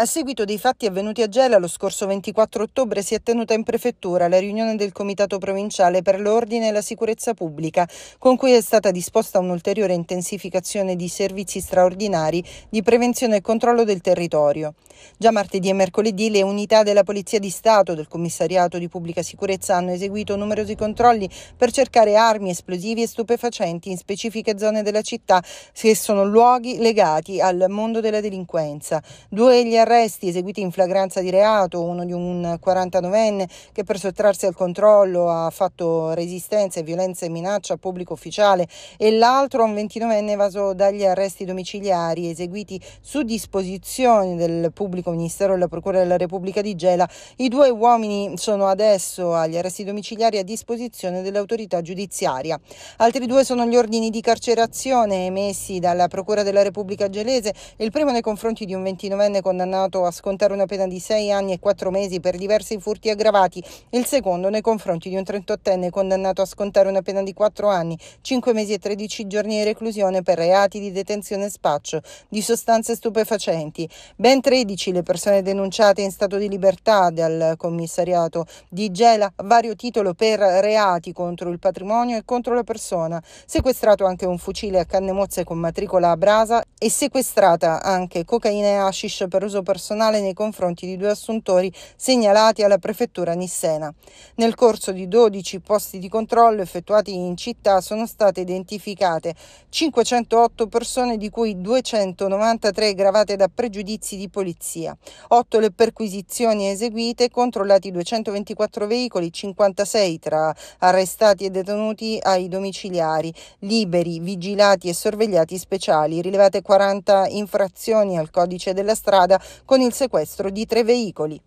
A seguito dei fatti avvenuti a Gela, lo scorso 24 ottobre si è tenuta in prefettura la riunione del Comitato Provinciale per l'Ordine e la Sicurezza Pubblica, con cui è stata disposta un'ulteriore intensificazione di servizi straordinari di prevenzione e controllo del territorio. Già martedì e mercoledì le unità della Polizia di Stato, e del Commissariato di Pubblica Sicurezza hanno eseguito numerosi controlli per cercare armi, esplosivi e stupefacenti in specifiche zone della città, che sono luoghi legati al mondo della delinquenza. Due gli arresti eseguiti in flagranza di reato, uno di un 49enne che per sottrarsi al controllo ha fatto resistenza e violenza e minaccia al pubblico ufficiale e l'altro un 29enne evaso dagli arresti domiciliari eseguiti su disposizione del pubblico ministero e della Procura della Repubblica di Gela. I due uomini sono adesso agli arresti domiciliari a disposizione dell'autorità giudiziaria. Altri due sono gli ordini di carcerazione emessi dalla Procura della Repubblica gelese, il primo nei confronti di un 29enne condannato condannato a scontare una pena di 6 anni e 4 mesi per diversi furti aggravati, il secondo nei confronti di un 38enne condannato a scontare una pena di 4 anni, 5 mesi e 13 giorni di reclusione per reati di detenzione e spaccio di sostanze stupefacenti. Ben 13 le persone denunciate in stato di libertà dal commissariato di Gela a vario titolo per reati contro il patrimonio e contro la persona. Sequestrato anche un fucile a canne mozze con matricola a brasa e sequestrata anche cocaina e hashish per uso personale nei confronti di due assuntori segnalati alla prefettura Nissena. Nel corso di 12 posti di controllo effettuati in città sono state identificate 508 persone di cui 293 gravate da pregiudizi di polizia, 8 le perquisizioni eseguite, controllati 224 veicoli, 56 tra arrestati e detenuti ai domiciliari, liberi, vigilati e sorvegliati speciali, rilevate 40 infrazioni al codice della strada con il sequestro di tre veicoli.